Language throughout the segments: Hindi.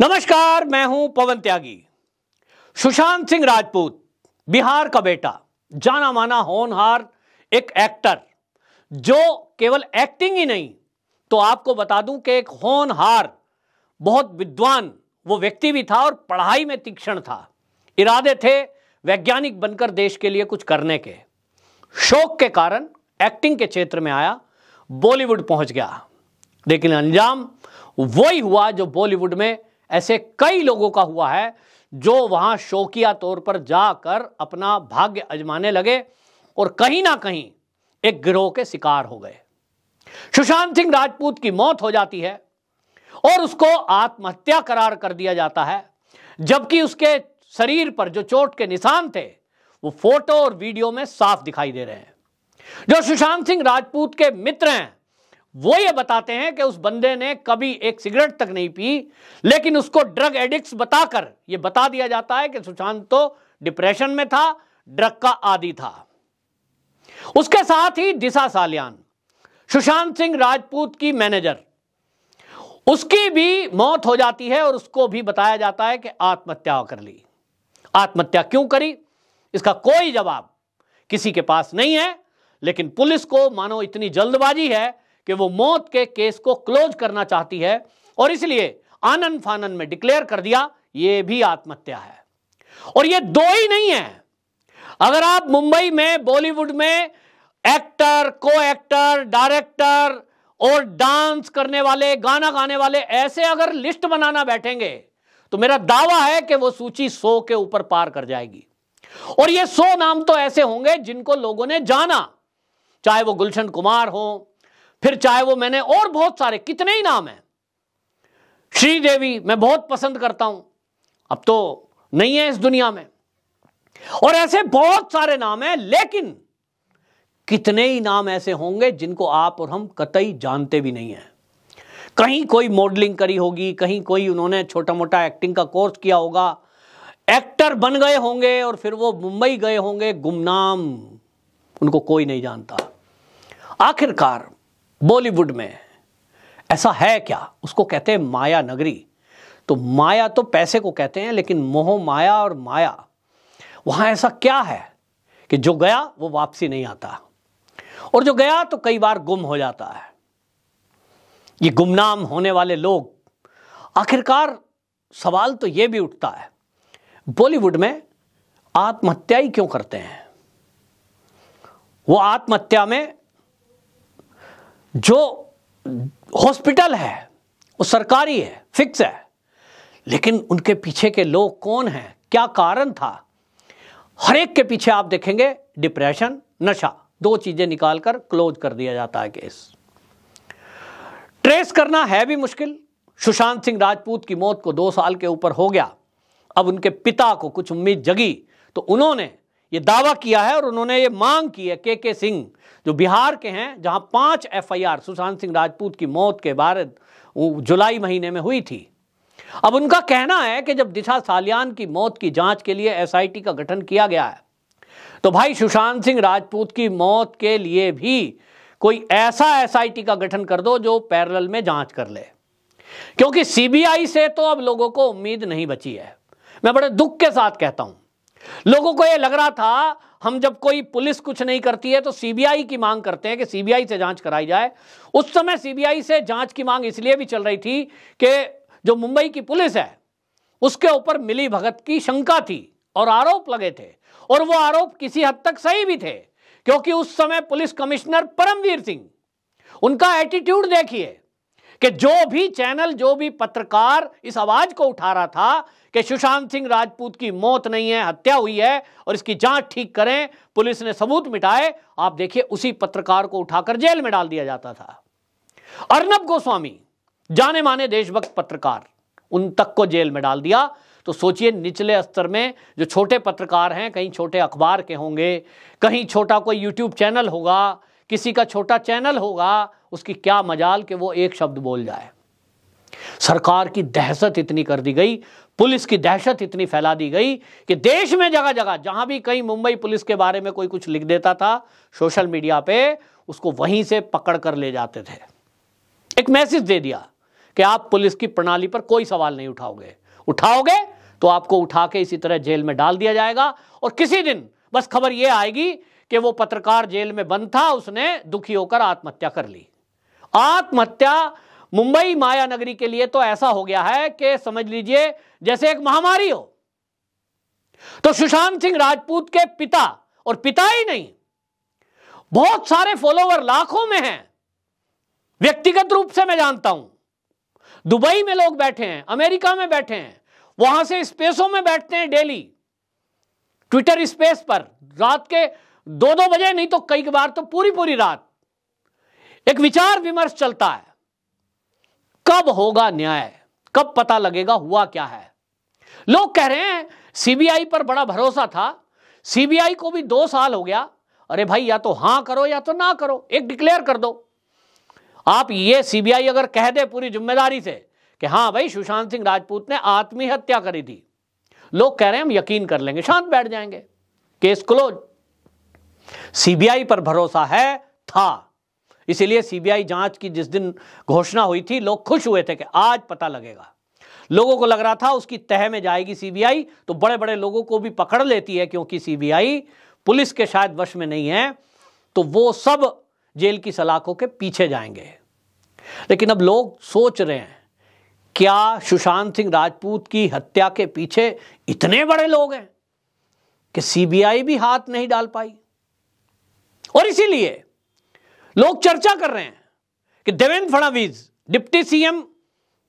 नमस्कार मैं हूं पवन त्यागी सुशांत सिंह राजपूत बिहार का बेटा जाना माना होनहार एक एक्टर जो केवल एक्टिंग ही नहीं तो आपको बता दूं कि एक होनहार बहुत विद्वान वो व्यक्ति भी था और पढ़ाई में तीक्ष्ण था इरादे थे वैज्ञानिक बनकर देश के लिए कुछ करने के शौक के कारण एक्टिंग के क्षेत्र में आया बॉलीवुड पहुंच गया लेकिन अंजाम वही हुआ जो बॉलीवुड में ऐसे कई लोगों का हुआ है जो वहां शौकिया तौर पर जाकर अपना भाग्य अजमाने लगे और कहीं ना कहीं एक गिरोह के शिकार हो गए सुशांत सिंह राजपूत की मौत हो जाती है और उसको आत्महत्या करार कर दिया जाता है जबकि उसके शरीर पर जो चोट के निशान थे वो फोटो और वीडियो में साफ दिखाई दे रहे हैं जो सुशांत सिंह राजपूत के मित्र हैं वो ये बताते हैं कि उस बंदे ने कभी एक सिगरेट तक नहीं पी लेकिन उसको ड्रग एडिक्ट बताकर यह बता दिया जाता है कि सुशांत तो डिप्रेशन में था ड्रग का आदि था उसके साथ ही दिशा सालियान सुशांत सिंह राजपूत की मैनेजर उसकी भी मौत हो जाती है और उसको भी बताया जाता है कि आत्महत्या कर ली आत्महत्या क्यों करी इसका कोई जवाब किसी के पास नहीं है लेकिन पुलिस को मानो इतनी जल्दबाजी है कि वो मौत के केस को क्लोज करना चाहती है और इसलिए आनंद फानन में डिक्लेयर कर दिया ये भी आत्महत्या है और ये दो ही नहीं है अगर आप मुंबई में बॉलीवुड में एक्टर को एक्टर डायरेक्टर और डांस करने वाले गाना गाने वाले ऐसे अगर लिस्ट बनाना बैठेंगे तो मेरा दावा है कि वो सूची सो के ऊपर पार कर जाएगी और ये सो नाम तो ऐसे होंगे जिनको लोगों ने जाना चाहे वो गुलशन कुमार हो फिर चाहे वो मैंने और बहुत सारे कितने ही नाम हैं श्री देवी मैं बहुत पसंद करता हूं अब तो नहीं है इस दुनिया में और ऐसे बहुत सारे नाम हैं लेकिन कितने ही नाम ऐसे होंगे जिनको आप और हम कतई जानते भी नहीं हैं कहीं कोई मॉडलिंग करी होगी कहीं कोई उन्होंने छोटा मोटा एक्टिंग का कोर्स किया होगा एक्टर बन गए होंगे और फिर वो मुंबई गए होंगे गुमनाम उनको कोई नहीं जानता आखिरकार बॉलीवुड में ऐसा है क्या उसको कहते हैं माया नगरी तो माया तो पैसे को कहते हैं लेकिन मोह माया और माया वहां ऐसा क्या है कि जो गया वो वापसी नहीं आता और जो गया तो कई बार गुम हो जाता है ये गुमनाम होने वाले लोग आखिरकार सवाल तो ये भी उठता है बॉलीवुड में आत्महत्या ही क्यों करते हैं वो आत्महत्या में जो हॉस्पिटल है वो सरकारी है फिक्स है लेकिन उनके पीछे के लोग कौन हैं क्या कारण था हर एक के पीछे आप देखेंगे डिप्रेशन नशा दो चीज़ें निकालकर क्लोज कर दिया जाता है केस ट्रेस करना है भी मुश्किल सुशांत सिंह राजपूत की मौत को दो साल के ऊपर हो गया अब उनके पिता को कुछ उम्मीद जगी तो उन्होंने ये दावा किया है और उन्होंने ये मांग की है के के सिंह जो बिहार के हैं जहां पांच एफआईआर सुशांत सिंह राजपूत की मौत के बारे जुलाई महीने में हुई थी अब उनका कहना है कि जब दिशा सालियान की मौत की जांच के लिए एसआईटी का गठन किया गया है तो भाई सुशांत सिंह राजपूत की मौत के लिए भी कोई ऐसा एस का गठन कर दो जो पैरल में जांच कर ले क्योंकि सीबीआई से तो अब लोगों को उम्मीद नहीं बची है मैं बड़े दुख के साथ कहता हूं लोगों को यह लग रहा था हम जब कोई पुलिस कुछ नहीं करती है तो सीबीआई की मांग करते हैं कि सीबीआई से जांच कराई जाए उस समय सीबीआई से जांच की मांग इसलिए भी चल रही थी कि जो मुंबई की पुलिस है उसके ऊपर मिली भगत की शंका थी और आरोप लगे थे और वो आरोप किसी हद तक सही भी थे क्योंकि उस समय पुलिस कमिश्नर परमवीर सिंह उनका एटीट्यूड देखिए कि जो भी चैनल जो भी पत्रकार इस आवाज को उठा रहा था कि सुशांत सिंह राजपूत की मौत नहीं है हत्या हुई है और इसकी जांच ठीक करें पुलिस ने सबूत मिटाए आप देखिए उसी पत्रकार को उठाकर जेल में डाल दिया जाता था अर्नब गोस्वामी जाने माने देशभक्त पत्रकार उन तक को जेल में डाल दिया तो सोचिए निचले स्तर में जो छोटे पत्रकार हैं कहीं छोटे अखबार के होंगे कहीं छोटा कोई यूट्यूब चैनल होगा किसी का छोटा चैनल होगा उसकी क्या मजाल कि वो एक शब्द बोल जाए सरकार की दहशत इतनी कर दी गई पुलिस की दहशत इतनी फैला दी गई कि देश में जगह जगह जहां भी कहीं मुंबई पुलिस के बारे में कोई कुछ लिख देता था सोशल मीडिया पे उसको वहीं से पकड़ कर ले जाते थे एक मैसेज दे दिया कि आप पुलिस की प्रणाली पर कोई सवाल नहीं उठाओगे उठाओगे तो आपको उठा के इसी तरह जेल में डाल दिया जाएगा और किसी दिन बस खबर यह आएगी कि वो पत्रकार जेल में बंद था उसने दुखी होकर आत्महत्या कर ली आत्महत्या मुंबई माया नगरी के लिए तो ऐसा हो गया है कि समझ लीजिए जैसे एक महामारी हो तो सुशांत सिंह राजपूत के पिता और पिता ही नहीं बहुत सारे फॉलोवर लाखों में हैं व्यक्तिगत रूप से मैं जानता हूं दुबई में लोग बैठे हैं अमेरिका में बैठे हैं वहां से स्पेसों में बैठते हैं डेली ट्विटर स्पेस पर रात के दो दो बजे नहीं तो कई बार तो पूरी पूरी रात एक विचार विमर्श चलता है कब होगा न्याय कब पता लगेगा हुआ क्या है लोग कह रहे हैं सीबीआई पर बड़ा भरोसा था सीबीआई को भी दो साल हो गया अरे भाई या तो हां करो या तो ना करो एक डिक्लेयर कर दो आप ये सीबीआई अगर कह दे पूरी जिम्मेदारी से कि हां भाई सुशांत सिंह राजपूत ने आत्महत्या करी थी लोग कह रहे हैं हम यकीन कर लेंगे शांत बैठ जाएंगे केस क्लोज सीबीआई पर भरोसा है था इसीलिए सीबीआई जांच की जिस दिन घोषणा हुई थी लोग खुश हुए थे कि आज पता लगेगा लोगों को लग रहा था उसकी तह में जाएगी सीबीआई तो बड़े बड़े लोगों को भी पकड़ लेती है क्योंकि सीबीआई पुलिस के शायद वश में नहीं है तो वो सब जेल की सलाखों के पीछे जाएंगे लेकिन अब लोग सोच रहे हैं क्या सुशांत सिंह राजपूत की हत्या के पीछे इतने बड़े लोग हैं कि सीबीआई भी हाथ नहीं डाल पाई और इसीलिए लोग चर्चा कर रहे हैं कि देवेंद्र फडणवीस डिप्टी सीएम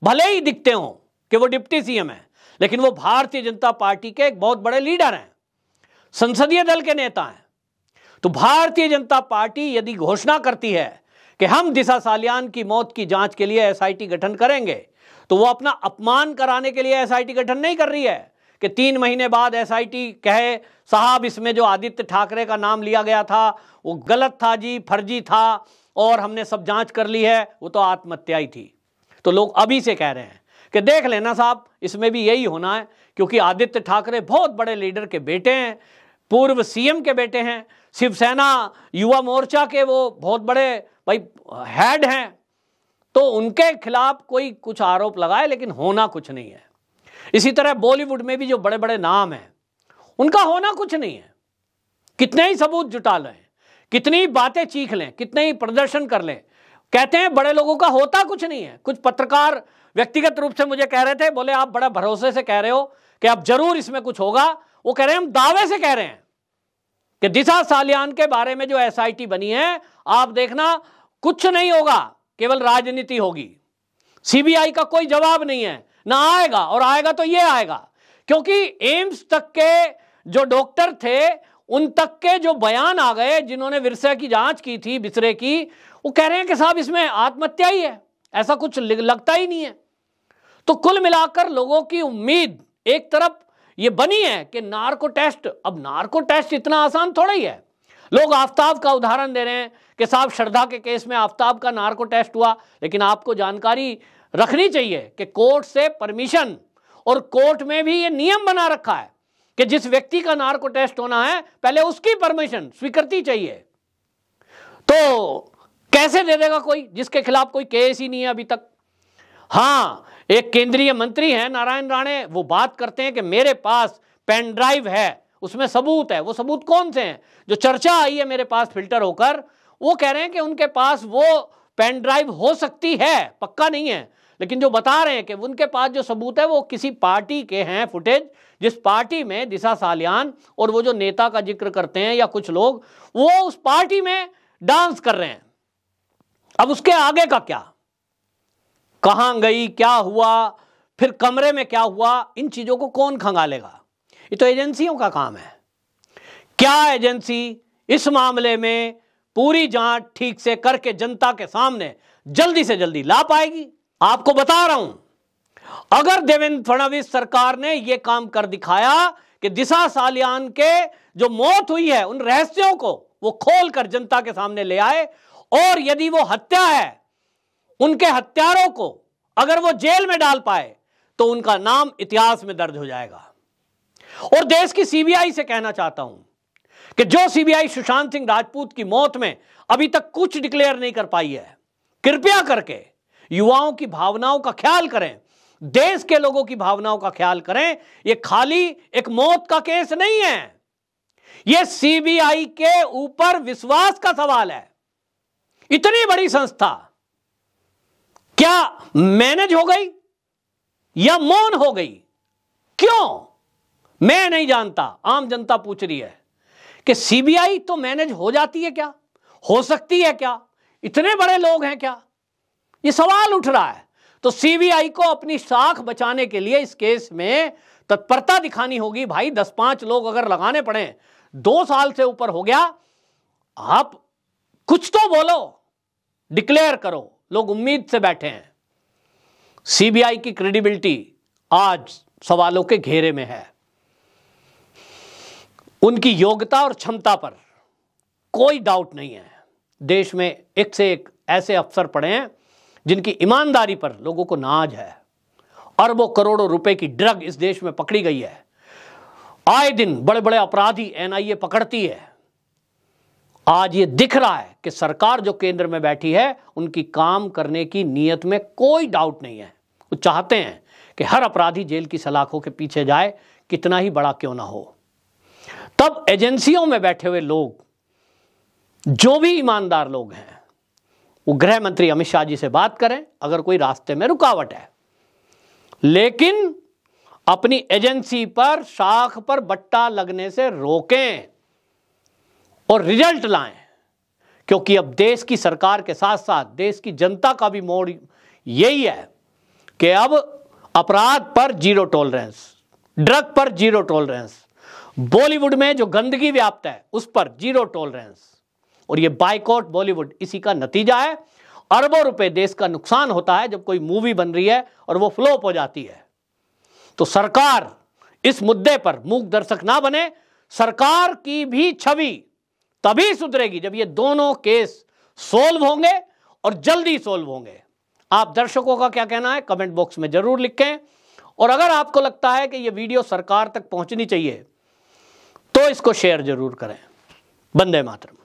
भले ही दिखते हो कि वो डिप्टी सीएम है लेकिन वो भारतीय जनता पार्टी के एक बहुत बड़े लीडर हैं संसदीय दल के नेता हैं तो भारतीय जनता पार्टी यदि घोषणा करती है कि हम दिशा सालियान की मौत की जांच के लिए एसआईटी गठन करेंगे तो वो अपना अपमान कराने के लिए एसआईटी गठन नहीं कर रही है कि तीन महीने बाद एसआईटी कहे साहब इसमें जो आदित्य ठाकरे का नाम लिया गया था वो गलत था जी फर्जी था और हमने सब जांच कर ली है वो तो आत्महत्या ही थी तो लोग अभी से कह रहे हैं कि देख लेना साहब इसमें भी यही होना है क्योंकि आदित्य ठाकरे बहुत बड़े लीडर के बेटे हैं पूर्व सीएम के बेटे हैं शिवसेना युवा मोर्चा के वो बहुत बड़े भाई हेड हैं तो उनके खिलाफ कोई कुछ आरोप लगाए लेकिन होना कुछ नहीं है इसी तरह बॉलीवुड में भी जो बड़े बड़े नाम हैं उनका होना कुछ नहीं है कितने ही सबूत जुटा लें कितनी ही बातें चीख लें कितने ही प्रदर्शन कर लें कहते हैं बड़े लोगों का होता कुछ नहीं है कुछ पत्रकार व्यक्तिगत रूप से मुझे कह रहे थे बोले आप बड़ा भरोसे से कह रहे हो कि आप जरूर इसमें कुछ होगा वो कह रहे हैं हम दावे से कह रहे हैं कि दिशा सालियान के बारे में जो एसआईटी बनी है आप देखना कुछ नहीं होगा केवल राजनीति होगी सीबीआई का कोई जवाब नहीं है ना आएगा और आएगा तो ये आएगा क्योंकि एम्स तक के जो डॉक्टर थे उन तक के जो बयान आ गए जिन्होंने विरसा की जांच की थी बिसरे की वो कह रहे हैं कि साहब इसमें आत्महत्या ही है ऐसा कुछ लगता ही नहीं है तो कुल मिलाकर लोगों की उम्मीद एक तरफ ये बनी है कि नार्को टेस्ट अब नार्को टेस्ट इतना आसान थोड़ा ही है लोग आफ्ताब का उदाहरण दे रहे हैं कि साहब श्रद्धा के केस में आफ्ताब का नार्को टेस्ट हुआ लेकिन आपको जानकारी रखनी चाहिए कि कोर्ट से परमिशन और कोर्ट में भी ये नियम बना रखा है कि जिस व्यक्ति का नार्को टेस्ट होना है पहले उसकी परमिशन स्वीकृति चाहिए तो कैसे दे देगा कोई जिसके खिलाफ कोई केस ही नहीं है अभी तक हां एक केंद्रीय मंत्री हैं नारायण राणे वो बात करते हैं कि मेरे पास पेन ड्राइव है उसमें सबूत है वो सबूत कौन से हैं जो चर्चा आई है मेरे पास फिल्टर होकर वो कह रहे हैं कि उनके पास वो पेन ड्राइव हो सकती है पक्का नहीं है लेकिन जो बता रहे हैं कि उनके पास जो सबूत है वो किसी पार्टी के हैं फुटेज जिस पार्टी में दिशा सालियान और वो जो नेता का जिक्र करते हैं या कुछ लोग वो उस पार्टी में डांस कर रहे हैं अब उसके आगे का क्या कहां गई क्या हुआ फिर कमरे में क्या हुआ इन चीज़ों को कौन खंगालेगा ये तो एजेंसियों का काम है क्या एजेंसी इस मामले में पूरी जांच ठीक से करके जनता के सामने जल्दी से जल्दी ला पाएगी आपको बता रहा हूं अगर देवेंद्र फडणवीस सरकार ने यह काम कर दिखाया कि दिशा सालियान के जो मौत हुई है उन रहस्यों को वो खोल कर जनता के सामने ले आए और यदि वो हत्या है उनके हत्यारों को अगर वो जेल में डाल पाए तो उनका नाम इतिहास में दर्ज हो जाएगा और देश की सीबीआई से कहना चाहता हूं कि जो सीबीआई सुशांत सिंह राजपूत की मौत में अभी तक कुछ डिक्लेयर नहीं कर पाई है कृपया करके युवाओं की भावनाओं का ख्याल करें देश के लोगों की भावनाओं का ख्याल करें यह खाली एक मौत का केस नहीं है यह सीबीआई के ऊपर विश्वास का सवाल है इतनी बड़ी संस्था क्या मैनेज हो गई या मौन हो गई क्यों मैं नहीं जानता आम जनता पूछ रही है कि सीबीआई तो मैनेज हो जाती है क्या हो सकती है क्या इतने बड़े लोग हैं क्या ये सवाल उठ रहा है तो सीबीआई को अपनी साख बचाने के लिए इस केस में तत्परता दिखानी होगी भाई दस पांच लोग अगर लगाने पड़े दो साल से ऊपर हो गया आप कुछ तो बोलो डिक्लेयर करो लोग उम्मीद से बैठे हैं सीबीआई की क्रेडिबिलिटी आज सवालों के घेरे में है उनकी योग्यता और क्षमता पर कोई डाउट नहीं है देश में एक से एक ऐसे अफसर पड़े हैं जिनकी ईमानदारी पर लोगों को नाज है अरबों करोड़ों रुपए की ड्रग इस देश में पकड़ी गई है आए दिन बड़े बड़े अपराधी एनआईए पकड़ती है आज ये दिख रहा है कि सरकार जो केंद्र में बैठी है उनकी काम करने की नीयत में कोई डाउट नहीं है वो चाहते हैं कि हर अपराधी जेल की सलाखों के पीछे जाए कितना ही बड़ा क्यों ना हो तब एजेंसियों में बैठे हुए लोग जो भी ईमानदार लोग हैं वो गृह मंत्री अमित शाह जी से बात करें अगर कोई रास्ते में रुकावट है लेकिन अपनी एजेंसी पर शाख पर बट्टा लगने से रोकें और रिजल्ट लाएं क्योंकि अब देश की सरकार के साथ साथ देश की जनता का भी मोड़ यही है कि अब अपराध पर जीरो टॉलरेंस ड्रग पर जीरो टॉलरेंस बॉलीवुड में जो गंदगी व्याप्त है उस पर जीरो टॉलरेंस और ये बाइकआउट बॉलीवुड इसी का नतीजा है अरबों रुपए देश का नुकसान होता है जब कोई मूवी बन रही है और वो फ्लोप हो जाती है तो सरकार इस मुद्दे पर मूक दर्शक ना बने सरकार की भी छवि तभी सुधरेगी जब ये दोनों केस सोल्व होंगे और जल्दी सोल्व होंगे आप दर्शकों का क्या कहना है कमेंट बॉक्स में जरूर लिखें और अगर आपको लगता है कि यह वीडियो सरकार तक पहुंचनी चाहिए तो इसको शेयर जरूर करें बंदे मातरम